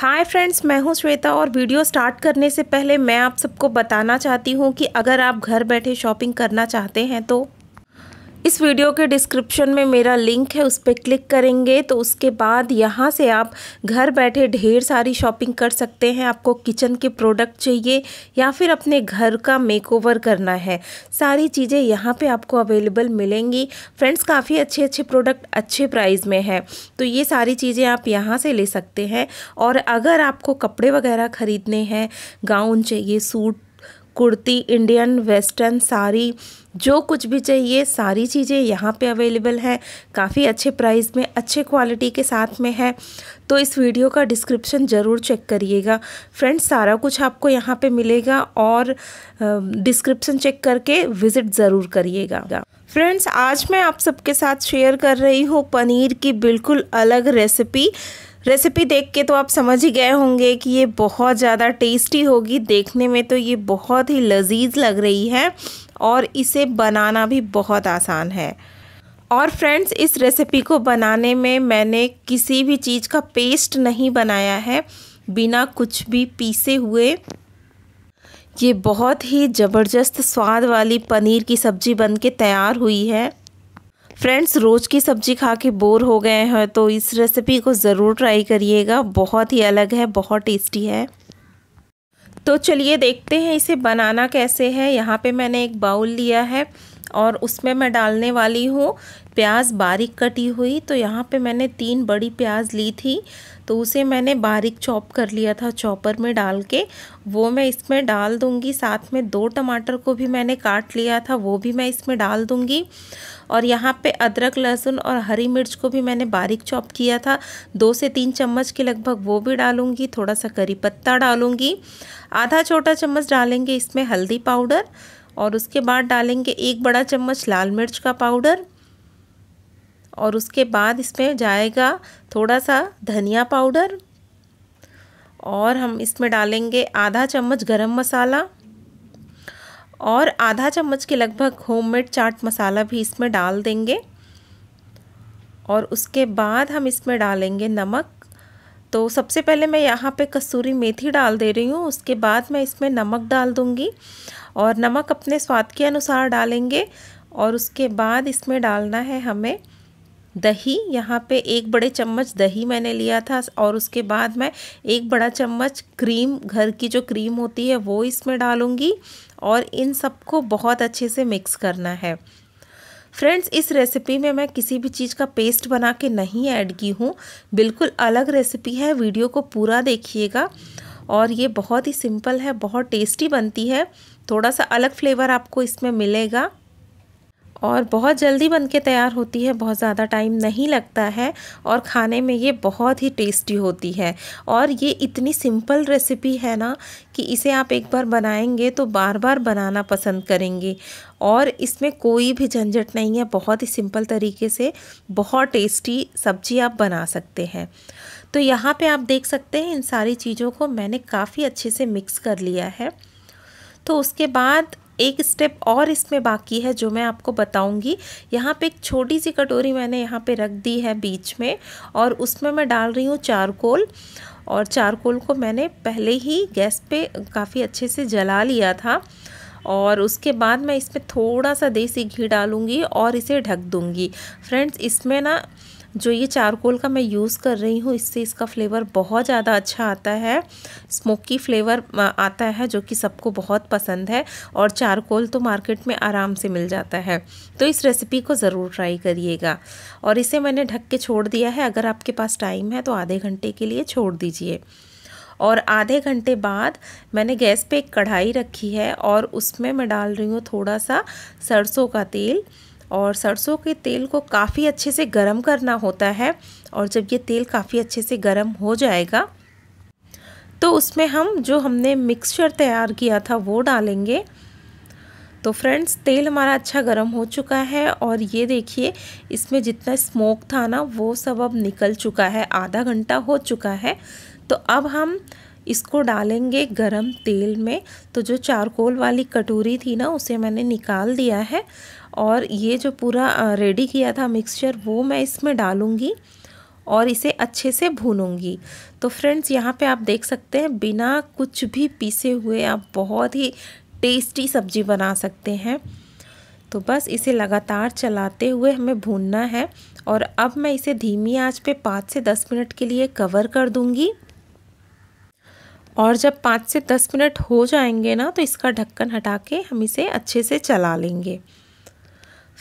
hi friends मैं हूं श्वेता और वीडियो स्टार्ट करने से पहले मैं आप सबको बताना चाहती हूं कि अगर आप घर बैठे शॉपिंग करना चाहते हैं तो इस वीडियो के डिस्क्रिप्शन में मेरा लिंक है उस पर क्लिक करेंगे तो उसके बाद यहाँ से आप घर बैठे ढेर सारी शॉपिंग कर सकते हैं आपको किचन के प्रोडक्ट चाहिए या फिर अपने घर का मेकओवर करना है सारी चीज़ें यहाँ पे आपको अवेलेबल मिलेंगी फ्रेंड्स काफ़ी अच्छे अच्छे प्रोडक्ट अच्छे प्राइस में है तो ये सारी चीज़ें आप यहाँ से ले सकते हैं और अगर आपको कपड़े वगैरह ख़रीदने हैं गाउन चाहिए suit kurti Indian western sari जो कुछ भी चाहिए सारी चीज़ें यहाँ पे अवेलेबल हैं काफ़ी अच्छे प्राइस में अच्छे क्वालिटी के साथ में है तो इस वीडियो का डिस्क्रिप्शन ज़रूर चेक करिएगा फ्रेंड्स सारा कुछ आपको यहाँ पे मिलेगा और डिस्क्रिप्शन चेक करके विज़िट ज़रूर करिएगा फ्रेंड्स आज मैं आप सबके साथ शेयर कर रही हूँ पनीर की बिल्कुल अलग रेसिपी रेसिपी देख के तो आप समझ ही गए होंगे कि ये बहुत ज़्यादा टेस्टी होगी देखने में तो ये बहुत ही लजीज लग रही है और इसे बनाना भी बहुत आसान है और फ्रेंड्स इस रेसिपी को बनाने में मैंने किसी भी चीज़ का पेस्ट नहीं बनाया है बिना कुछ भी पीसे हुए ये बहुत ही ज़बरदस्त स्वाद वाली पनीर की सब्ज़ी बन के तैयार हुई है फ्रेंड्स रोज़ की सब्जी खा के बोर हो गए हैं तो इस रेसिपी को ज़रूर ट्राई करिएगा बहुत ही अलग है बहुत टेस्टी है तो चलिए देखते हैं इसे बनाना कैसे है यहाँ पे मैंने एक बाउल लिया है और उसमें मैं डालने वाली हूँ प्याज बारीक कटी हुई तो यहाँ पे मैंने तीन बड़ी प्याज ली थी तो उसे मैंने बारीक चॉप कर लिया था चॉपर में डाल के वो मैं इसमें डाल दूँगी साथ में दो टमाटर को भी मैंने काट लिया था वो भी मैं इसमें डाल दूँगी और यहाँ पे अदरक लहसुन और हरी मिर्च को भी मैंने बारीक चॉप किया था दो से तीन चम्मच के लगभग वो भी डालूँगी थोड़ा सा करी पत्ता डालूँगी आधा छोटा चम्मच डालेंगे इसमें हल्दी पाउडर और उसके बाद डालेंगे एक बड़ा चम्मच लाल मिर्च का पाउडर और उसके बाद इसमें जाएगा थोड़ा सा धनिया पाउडर और हम इसमें डालेंगे आधा चम्मच गरम मसाला और आधा चम्मच के लगभग होममेड चाट मसाला भी इसमें डाल देंगे और उसके बाद हम इसमें डालेंगे नमक तो सबसे पहले मैं यहाँ पे कसूरी मेथी डाल दे रही हूँ उसके बाद मैं इसमें नमक डाल दूँगी और नमक अपने स्वाद के अनुसार डालेंगे और उसके बाद इसमें डालना है हमें दही यहाँ पे एक बड़े चम्मच दही मैंने लिया था और उसके बाद मैं एक बड़ा चम्मच क्रीम घर की जो क्रीम होती है वो इसमें डालूँगी और इन सबको बहुत अच्छे से मिक्स करना है फ्रेंड्स इस रेसिपी में मैं किसी भी चीज़ का पेस्ट बना के नहीं ऐड की हूँ बिल्कुल अलग रेसिपी है वीडियो को पूरा देखिएगा और ये बहुत ही सिंपल है बहुत टेस्टी बनती है थोड़ा सा अलग फ्लेवर आपको इसमें मिलेगा और बहुत जल्दी बन के तैयार होती है बहुत ज़्यादा टाइम नहीं लगता है और खाने में ये बहुत ही टेस्टी होती है और ये इतनी सिंपल रेसिपी है ना कि इसे आप एक बार बनाएंगे तो बार बार बनाना पसंद करेंगे और इसमें कोई भी झंझट नहीं है बहुत ही सिंपल तरीके से बहुत टेस्टी सब्जी आप बना सकते हैं तो यहाँ पर आप देख सकते हैं इन सारी चीज़ों को मैंने काफ़ी अच्छे से मिक्स कर लिया है तो उसके बाद एक स्टेप और इसमें बाकी है जो मैं आपको बताऊंगी यहाँ पे एक छोटी सी कटोरी मैंने यहाँ पे रख दी है बीच में और उसमें मैं डाल रही हूँ चारकोल और चारकोल को मैंने पहले ही गैस पे काफ़ी अच्छे से जला लिया था और उसके बाद मैं इसमें थोड़ा सा देसी घी डालूँगी और इसे ढक दूँगी फ्रेंड्स इसमें ना जो ये चारकोल का मैं यूज़ कर रही हूँ इससे इसका फ्लेवर बहुत ज़्यादा अच्छा आता है स्मोकी फ्लेवर आता है जो कि सबको बहुत पसंद है और चारकोल तो मार्केट में आराम से मिल जाता है तो इस रेसिपी को ज़रूर ट्राई करिएगा और इसे मैंने ढक के छोड़ दिया है अगर आपके पास टाइम है तो आधे घंटे के लिए छोड़ दीजिए और आधे घंटे बाद मैंने गैस पे एक कढ़ाई रखी है और उसमें मैं डाल रही हूँ थोड़ा सा सरसों का तेल और सरसों के तेल को काफ़ी अच्छे से गर्म करना होता है और जब ये तेल काफ़ी अच्छे से गर्म हो जाएगा तो उसमें हम जो हमने मिक्सचर तैयार किया था वो डालेंगे तो फ्रेंड्स तेल हमारा अच्छा गर्म हो चुका है और ये देखिए इसमें जितना स्मोक था ना वो सब अब निकल चुका है आधा घंटा हो चुका है तो अब हम इसको डालेंगे गरम तेल में तो जो चारकोल वाली कटोरी थी ना उसे मैंने निकाल दिया है और ये जो पूरा रेडी किया था मिक्सचर वो मैं इसमें डालूँगी और इसे अच्छे से भूनूंगी तो फ्रेंड्स यहाँ पे आप देख सकते हैं बिना कुछ भी पीसे हुए आप बहुत ही टेस्टी सब्जी बना सकते हैं तो बस इसे लगातार चलाते हुए हमें भूनना है और अब मैं इसे धीमी आंच पे पाँच से दस मिनट के लिए कवर कर दूँगी और जब पाँच से दस मिनट हो जाएंगे ना तो इसका ढक्कन हटा के हम इसे अच्छे से चला लेंगे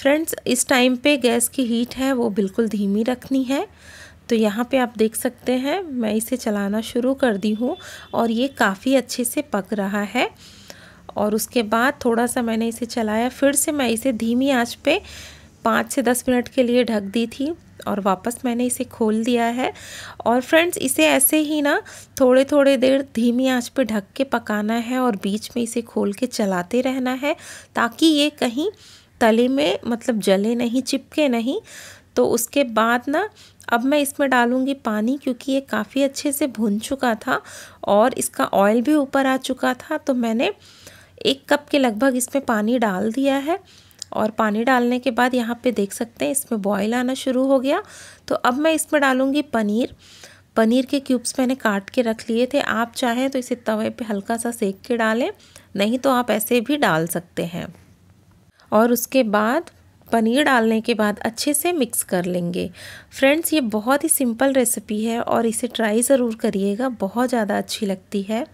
फ्रेंड्स इस टाइम पे गैस की हीट है वो बिल्कुल धीमी रखनी है तो यहाँ पे आप देख सकते हैं मैं इसे चलाना शुरू कर दी हूँ और ये काफ़ी अच्छे से पक रहा है और उसके बाद थोड़ा सा मैंने इसे चलाया फिर से मैं इसे धीमी आंच पे पाँच से दस मिनट के लिए ढक दी थी और वापस मैंने इसे खोल दिया है और फ्रेंड्स इसे ऐसे ही ना थोड़े थोड़े देर धीमी आंच पे ढक के पकाना है और बीच में इसे खोल के चलाते रहना है ताकि ये कहीं तले में मतलब जले नहीं चिपके नहीं तो उसके बाद ना अब मैं इसमें डालूँगी पानी क्योंकि ये काफ़ी अच्छे से भुन चुका था और इसका ऑयल भी ऊपर आ चुका था तो मैंने एक कप के लगभग इसमें पानी डाल दिया है और पानी डालने के बाद यहाँ पे देख सकते हैं इसमें बॉयल आना शुरू हो गया तो अब मैं इसमें डालूँगी पनीर पनीर के क्यूब्स मैंने काट के रख लिए थे आप चाहें तो इसे तवे पे हल्का सा सेक के डालें नहीं तो आप ऐसे भी डाल सकते हैं और उसके बाद पनीर डालने के बाद अच्छे से मिक्स कर लेंगे फ्रेंड्स ये बहुत ही सिंपल रेसिपी है और इसे ट्राई ज़रूर करिएगा बहुत ज़्यादा अच्छी लगती है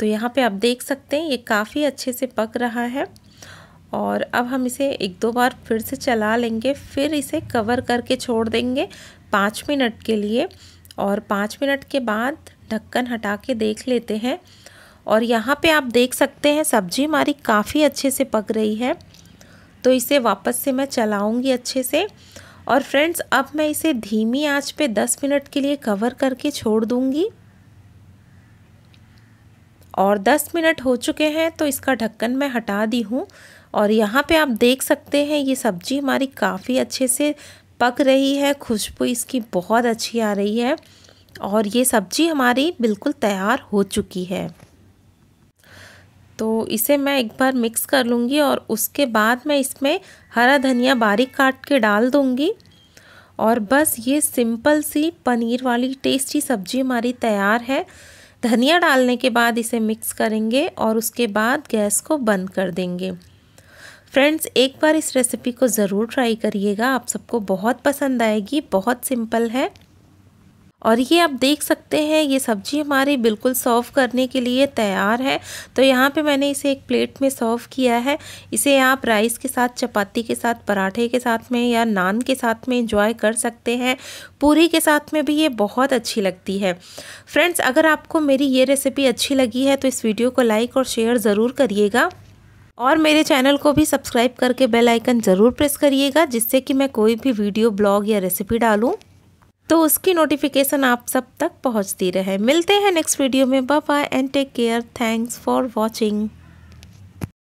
तो यहाँ पे आप देख सकते हैं ये काफ़ी अच्छे से पक रहा है और अब हम इसे एक दो बार फिर से चला लेंगे फिर इसे कवर करके छोड़ देंगे पाँच मिनट के लिए और पाँच मिनट के बाद ढक्कन हटा के देख लेते हैं और यहाँ पे आप देख सकते हैं सब्जी हमारी काफ़ी अच्छे से पक रही है तो इसे वापस से मैं चलाऊँगी अच्छे से और फ्रेंड्स अब मैं इसे धीमी आँच पर दस मिनट के लिए कवर करके छोड़ दूँगी और 10 मिनट हो चुके हैं तो इसका ढक्कन मैं हटा दी हूँ और यहाँ पे आप देख सकते हैं ये सब्ज़ी हमारी काफ़ी अच्छे से पक रही है खुशबू इसकी बहुत अच्छी आ रही है और ये सब्ज़ी हमारी बिल्कुल तैयार हो चुकी है तो इसे मैं एक बार मिक्स कर लूँगी और उसके बाद मैं इसमें हरा धनिया बारीक काट के डाल दूँगी और बस ये सिंपल सी पनीर वाली टेस्टी सब्जी हमारी तैयार है धनिया डालने के बाद इसे मिक्स करेंगे और उसके बाद गैस को बंद कर देंगे फ्रेंड्स एक बार इस रेसिपी को ज़रूर ट्राई करिएगा आप सबको बहुत पसंद आएगी बहुत सिंपल है और ये आप देख सकते हैं ये सब्ज़ी हमारी बिल्कुल सर्व करने के लिए तैयार है तो यहाँ पे मैंने इसे एक प्लेट में सर्व किया है इसे आप राइस के साथ चपाती के साथ पराठे के साथ में या नान के साथ में इंजॉय कर सकते हैं पूरी के साथ में भी ये बहुत अच्छी लगती है फ्रेंड्स अगर आपको मेरी ये रेसिपी अच्छी लगी है तो इस वीडियो को लाइक और शेयर ज़रूर करिएगा और मेरे चैनल को भी सब्सक्राइब करके बेल आइकन ज़रूर प्रेस करिएगा जिससे कि मैं कोई भी वीडियो ब्लॉग या रेसिपी डालूँ तो उसकी नोटिफिकेशन आप सब तक पहुंचती रहे मिलते हैं नेक्स्ट वीडियो में bye bye and take care thanks for watching